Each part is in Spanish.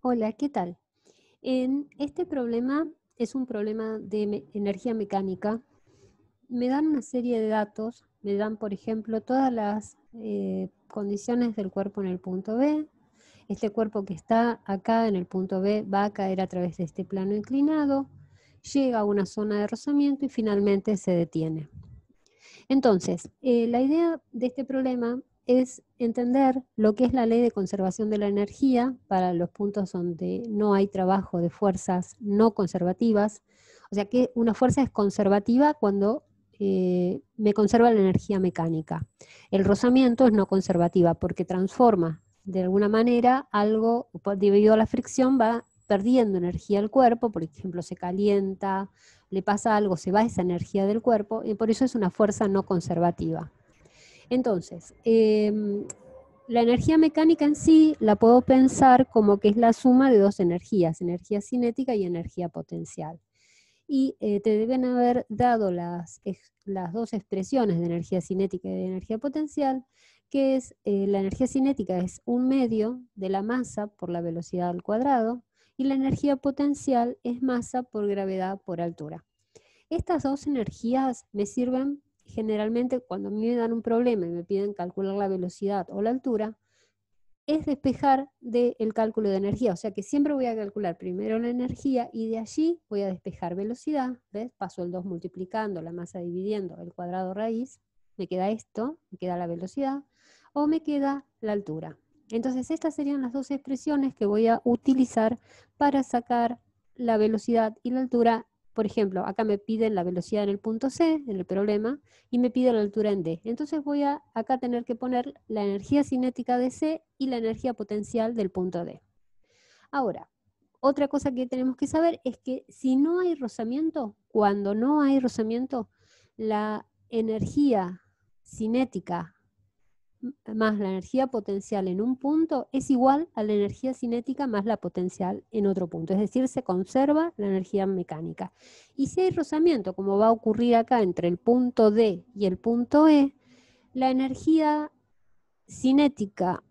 Hola, ¿qué tal? En este problema es un problema de energía mecánica. Me dan una serie de datos, me dan, por ejemplo, todas las eh, condiciones del cuerpo en el punto B. Este cuerpo que está acá en el punto B va a caer a través de este plano inclinado, llega a una zona de rozamiento y finalmente se detiene. Entonces, eh, la idea de este problema es entender lo que es la ley de conservación de la energía para los puntos donde no hay trabajo de fuerzas no conservativas. O sea que una fuerza es conservativa cuando eh, me conserva la energía mecánica. El rozamiento es no conservativa porque transforma de alguna manera algo, pues, debido a la fricción, va perdiendo energía al cuerpo, por ejemplo, se calienta, le pasa algo, se va esa energía del cuerpo, y por eso es una fuerza no conservativa. Entonces, em, la energía mecánica en sí la puedo pensar como que es la suma de dos energías, energía cinética y energía potencial. Y eh, te deben haber dado las, las, dos expresiones de energía cinética y de energía potencial, que es eh, la energía cinética es un medio de la masa por la velocidad al cuadrado y la energía potencial es masa por gravedad por altura. Estas dos energías me sirven generalmente cuando me dan un problema y me piden calcular la velocidad o la altura, es despejar del cálculo de energía. O sea que siempre voy a calcular primero la energía y de allí voy a despejar velocidad. ¿Ves? Paso el 2 multiplicando, la masa dividiendo, el cuadrado raíz. Me queda esto, me queda la velocidad o me queda la altura. Entonces estas serían las dos expresiones que voy a utilizar para sacar la velocidad y la altura por ejemplo, acá me piden la velocidad en el punto C, en el problema, y me piden la altura en D. Entonces voy a acá tener que poner la energía cinética de C y la energía potencial del punto D. Ahora, otra cosa que tenemos que saber es que si no hay rozamiento, cuando no hay rozamiento, la energía cinética más la energía potencial en un punto es igual a la energía cinética más la potencial en otro punto, es decir, se conserva la energía mecánica. Y si hay rozamiento, como va a ocurrir acá entre el punto D y el punto E, la energía cinética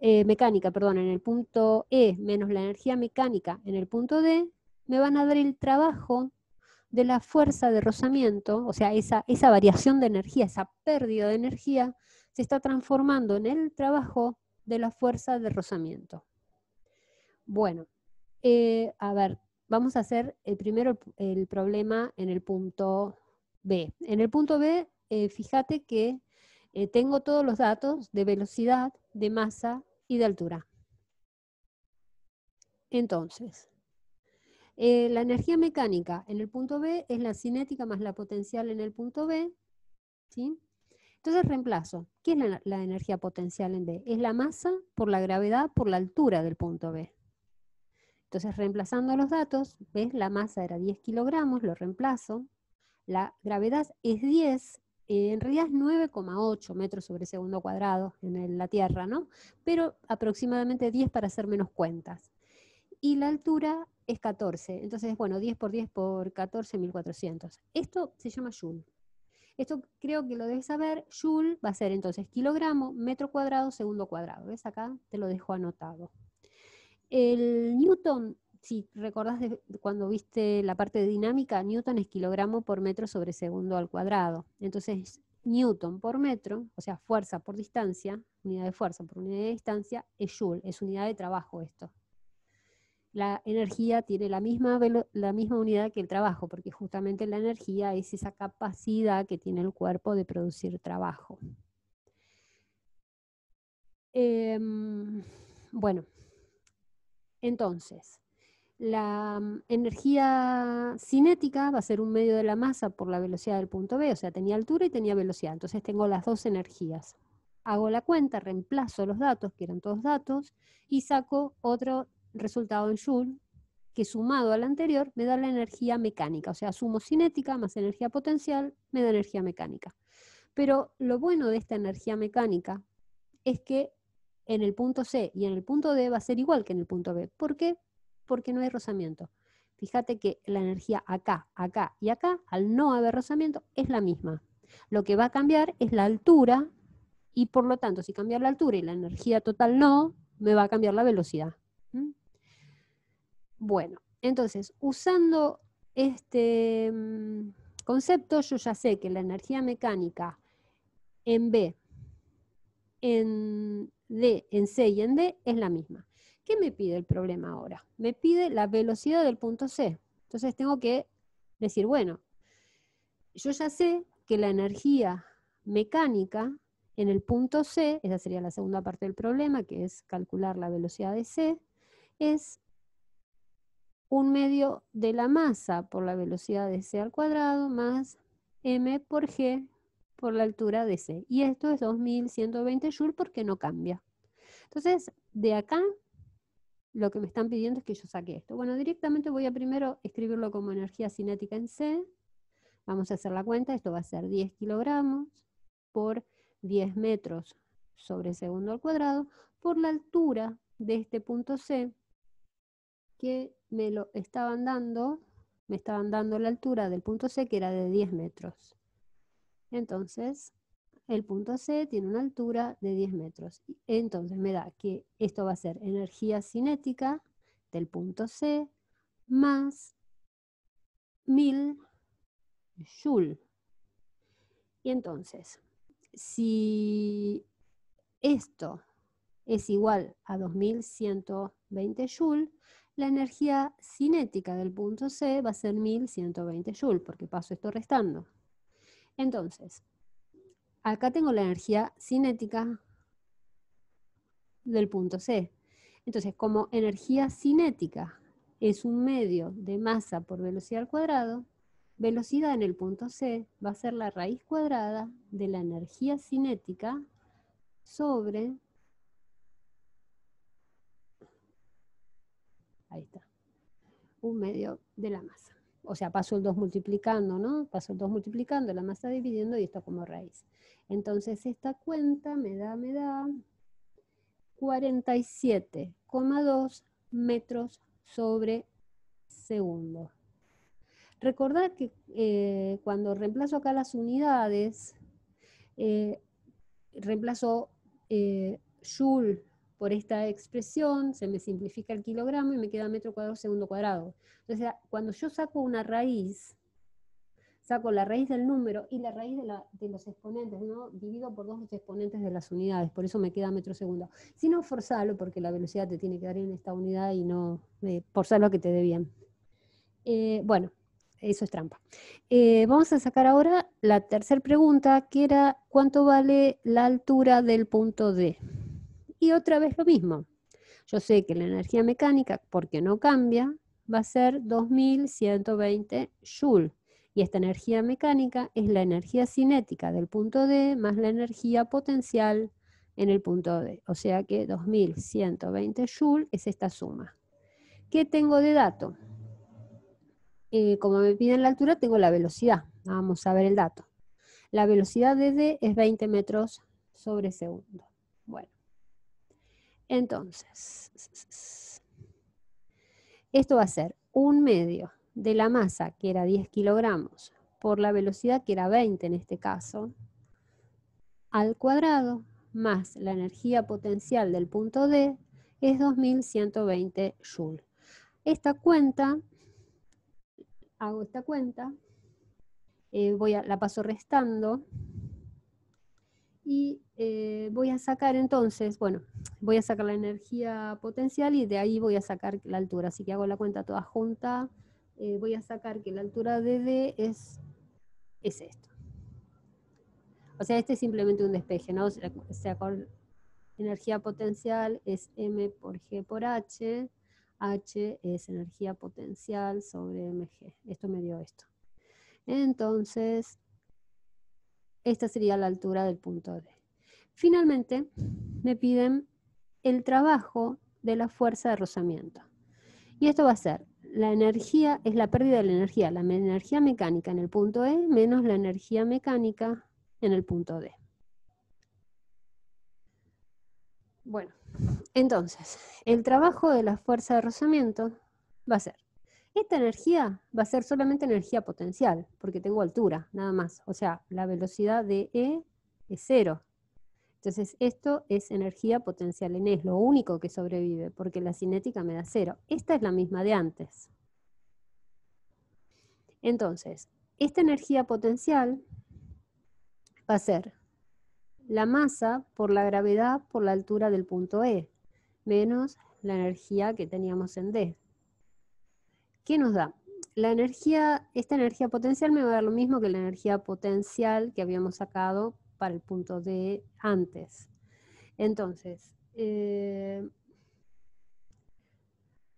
eh, mecánica, perdón, en el punto E menos la energía mecánica en el punto D, me van a dar el trabajo de la fuerza de rozamiento, o sea, esa variación de energía, esa pérdida de energía, se está transformando en el trabajo de la fuerza de rozamiento. Bueno, eh, a ver, vamos a hacer el primero el problema en el punto B. En el punto B, eh, fíjate que eh, tengo todos los datos de velocidad, de masa y de altura. Entonces, la energía mecánica en el punto B es la cinética más la potencial en el punto B, ¿sí? Entonces reemplazo. ¿Qué es la, energía potencial en D? Es la masa por la gravedad por la altura del punto B. Entonces reemplazando los datos, ves la masa era 10 kilogramos, lo reemplazo. La gravedad es 10, en realidad es 9,8 metros sobre segundo cuadrado en la Tierra, ¿no? Pero aproximadamente 10 para hacer menos cuentas. Y la altura es 14. Entonces, bueno, 10 por 10 por 14, 1400. Esto se llama Joule. Esto creo que lo debes saber. Joule va a ser entonces kilogramo, metro cuadrado, segundo cuadrado. ¿Ves? Acá te lo dejo anotado. El Newton, si recordás cuando viste la parte de dinámica, Newton es kilogramo por metro sobre segundo al cuadrado. Entonces, Newton por metro, o sea, fuerza por distancia, unidad de fuerza por unidad de distancia, es Joule, es unidad de trabajo esto, la energía tiene la misma, la misma unidad que el trabajo, porque justamente la energía es esa capacidad que tiene el cuerpo de producir trabajo. Em, bueno, entonces, la mm, energía cinética va a ser un medio de la masa por la velocidad del punto B, o sea, tenía altura y tenía velocidad, entonces tengo las dos energías. Hago la cuenta, reemplazo los datos, que eran todos datos, y saco otro resultado en Joule, que sumado al anterior me da la energía mecánica, o sea, sumo cinética más energía potencial, me da energía mecánica. Pero lo bueno de esta energía mecánica es que en el punto C y en el punto D va a ser igual que en el punto B. ¿Por qué? Porque no hay rozamiento. Fíjate que la energía acá, acá y acá, al no haber rozamiento, es la misma. Lo que va a cambiar es la altura y por lo tanto, si cambiar la altura y la energía total no, me va a cambiar la velocidad. Bueno, entonces, usando este mm, concepto, yo ya sé que la energía mecánica en B, en D, en C y en D es la misma. ¿Qué me pide el problema ahora? Me pide la velocidad del punto C. Entonces tengo que decir, bueno, yo ya sé que la energía mecánica en el punto C, esa sería la segunda parte del problema, que es calcular la velocidad de C, es un medio de la masa por la velocidad de c al cuadrado más m por g por la altura de c. Y esto es 2120 joules porque no cambia. Entonces, de acá lo que me están pidiendo es que yo saque esto. Bueno, directamente voy a primero escribirlo como energía cinética en C. Vamos a hacer la cuenta, esto va a ser 10 kilogramos por 10 metros sobre segundo al cuadrado por la altura de este punto C, que me lo estaban dando, me estaban dando la altura del punto C que era de 10 metros. Entonces, el punto C tiene una altura de 10 metros. Entonces me da que esto va a ser energía cinética del punto C más 1000 joule. Y entonces, si esto es igual a 2120 joule, la energía cinética del punto C va a ser 1120 joules, porque paso esto restando. Entonces, acá tengo la energía cinética del punto C. Entonces, como energía cinética es un medio de masa por velocidad al cuadrado, velocidad en el punto C va a ser la raíz cuadrada de la energía cinética sobre Ahí está. Un medio de la masa. O sea, paso el 2 multiplicando, ¿no? Paso el 2 multiplicando, la masa dividiendo y esto como raíz. Entonces esta cuenta me da, me da 47,2 metros sobre segundo. Recordad que eh, cuando reemplazo acá las unidades, eh, reemplazo eh, joule por esta expresión, se me simplifica el kilogramo y me queda metro cuadrado segundo cuadrado. Entonces, cuando yo saco una raíz, saco la raíz del número y la raíz de, los exponentes, ¿no? divido por dos los exponentes de las unidades, por eso me queda metro segundo. Si no, forzalo, porque la velocidad te tiene que dar en esta unidad y no eh, forzalo a que te dé bien. Eh, bueno, eso es trampa. Eh, vamos a sacar ahora la tercer pregunta, que era ¿cuánto vale la altura del punto D? Y otra vez lo mismo. Yo sé que la energía mecánica, porque no cambia, va a ser 2120 joules. Y esta energía mecánica es la energía cinética del punto D más la energía potencial en el punto D. O sea que 2120 joules es esta suma. ¿Qué tengo de dato? Eh, como me piden la altura, tengo la velocidad. Vamos a ver el dato. La velocidad de D es 20 metros sobre segundo. Bueno, entonces, esto va a ser un medio de la masa, que era 10 kilogramos, por la velocidad, que era 20 en este caso, al cuadrado, más la energía potencial del punto D, es 2120 joules. Esta cuenta, hago esta cuenta, eh, voy a, la paso restando, y eh, voy a sacar entonces, bueno, voy a sacar la energía potencial y de ahí voy a sacar la altura, así que hago la cuenta toda junta, eh, voy a sacar que la altura de D es, es esto. O sea, este es simplemente un despeje, ¿no? O sea, con energía potencial es M por G por H, H es energía potencial sobre MG, esto me dio esto. Entonces, esta sería la altura del punto D. Finalmente, me piden el trabajo de la fuerza de rozamiento. Y esto va a ser, la energía es la pérdida de la energía, la energía mecánica en el punto E menos la energía mecánica en el punto D. Bueno, entonces, el trabajo de la fuerza de rozamiento va a ser esta energía va a ser solamente energía potencial, porque tengo altura, nada más. O sea, la velocidad de E es cero. Entonces esto es energía potencial en E, es lo único que sobrevive, porque la cinética me da cero. Esta es la misma de antes. Entonces, esta energía potencial va a ser la masa por la gravedad por la altura del punto E, menos la energía que teníamos en D. ¿Qué nos da? La energía, esta energía potencial me va a dar lo mismo que la energía potencial que habíamos sacado para el punto de antes. Entonces, eh,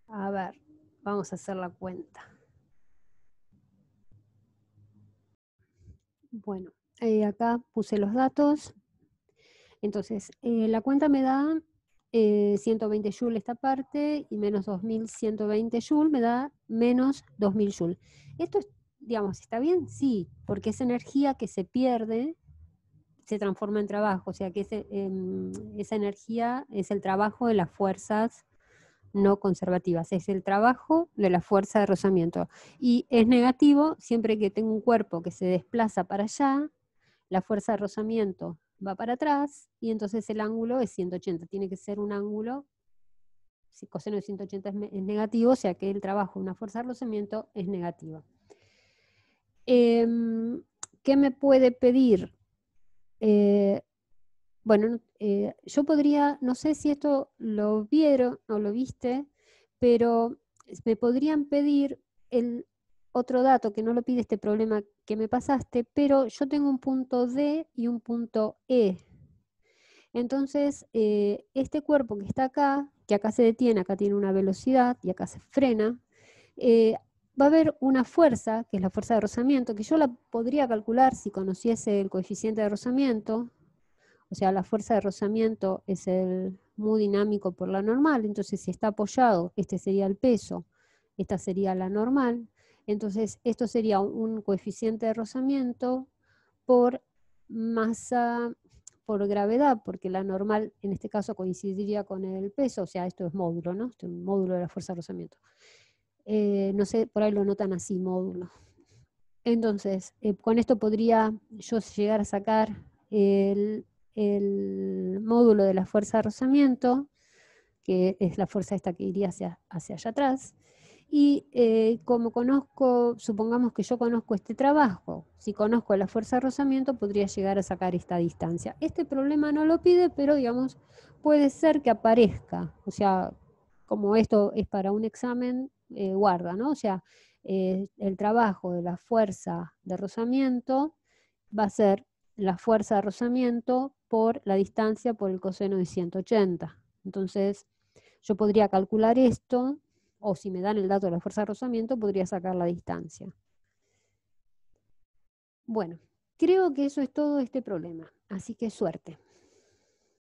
a ver, vamos a hacer la cuenta. Bueno, eh, acá puse los datos. Entonces, eh, la cuenta me da 120 eh, joules esta parte y menos 2120 joules me da menos 2000 joules. Esto, digamos, ¿está bien? Sí, porque esa energía que se pierde se transforma en trabajo, o sea que em, esa energía es el trabajo de las fuerzas no conservativas, es el trabajo de la fuerza de rozamiento. Y es negativo siempre que tengo un cuerpo que se desplaza para allá, la fuerza de rozamiento va para atrás y entonces el ángulo es 180. Tiene que ser un ángulo, si coseno de 180 es, negativo, o sea que el trabajo, una fuerza de rozamiento es negativa. Em, ¿Qué me puede pedir? Eh, bueno, eh, yo podría, no sé si esto lo vieron o lo viste, pero me podrían pedir el otro dato que no lo pide este problema que me pasaste, pero yo tengo un punto D y un punto E. Entonces, eh, este cuerpo que está acá, que acá se detiene, acá tiene una velocidad y acá se frena, eh, va a haber una fuerza, que es la fuerza de rozamiento, que yo la podría calcular si conociese el coeficiente de rozamiento, o sea, la fuerza de rozamiento es el mu dinámico por la normal, entonces si está apoyado, este sería el peso, esta sería la normal, entonces, esto sería un coeficiente de rozamiento por masa por gravedad, porque la normal en este caso coincidiría con el peso, o sea, esto es módulo, ¿no? es un módulo de la fuerza de rozamiento. Eh, no sé, por ahí lo notan así, módulo. Entonces, eh, con esto podría yo llegar a sacar el, el, módulo de la fuerza de rozamiento, que es la fuerza esta que iría hacia, hacia allá atrás, y eh, como conozco, supongamos que yo conozco este trabajo, si conozco la fuerza de rozamiento, podría llegar a sacar esta distancia. Este problema no lo pide, pero digamos, puede ser que aparezca. O sea, como esto es para un examen, eh, guarda, ¿no? O sea, eh, el trabajo de la fuerza de rozamiento va a ser la fuerza de rozamiento por la distancia por el coseno de 180. Entonces, yo podría calcular esto o si me dan el dato de la fuerza de rozamiento, podría sacar la distancia. Bueno, creo que eso es todo este problema, así que suerte.